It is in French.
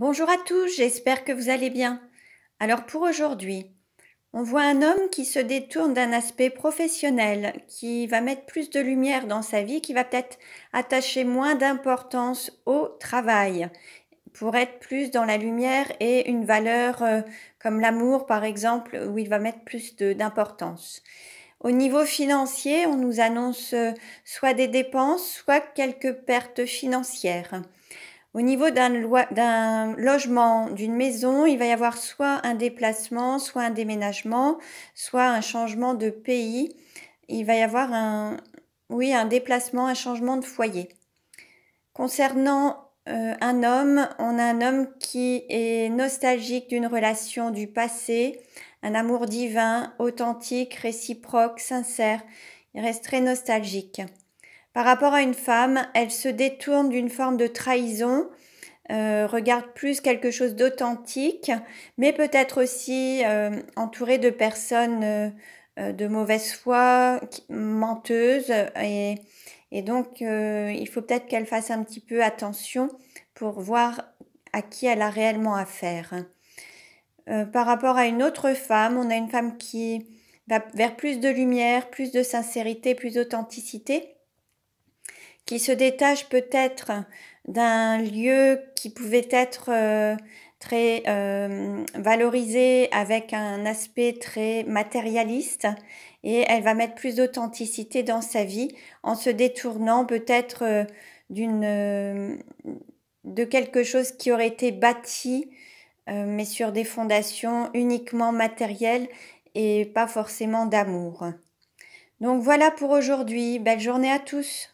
Bonjour à tous, j'espère que vous allez bien. Alors pour aujourd'hui, on voit un homme qui se détourne d'un aspect professionnel, qui va mettre plus de lumière dans sa vie, qui va peut-être attacher moins d'importance au travail pour être plus dans la lumière et une valeur euh, comme l'amour par exemple où il va mettre plus d'importance. Au niveau financier, on nous annonce euh, soit des dépenses, soit quelques pertes financières. Au niveau d'un logement, d'une maison, il va y avoir soit un déplacement, soit un déménagement, soit un changement de pays. Il va y avoir un, oui, un déplacement, un changement de foyer. Concernant euh, un homme, on a un homme qui est nostalgique d'une relation du passé, un amour divin, authentique, réciproque, sincère. Il reste très nostalgique. Par rapport à une femme, elle se détourne d'une forme de trahison, euh, regarde plus quelque chose d'authentique, mais peut-être aussi euh, entourée de personnes euh, de mauvaise foi, menteuses, et, et donc il faut peut-être qu'elle fasse un petit peu attention pour voir à qui elle a réellement affaire. par rapport à une autre femme, on a une femme qui va vers plus de lumière, plus de sincérité, plus d'authenticité, qui se détache peut-être d'un lieu qui pouvait être euh, très euh, valorisé avec un aspect très matérialiste et elle va mettre plus d'authenticité dans sa vie en se détournant peut-être euh, d'une de quelque chose qui aurait été bâti mais sur des fondations uniquement matérielles et pas forcément d'amour. Donc voilà pour aujourd'hui, belle journée à tous.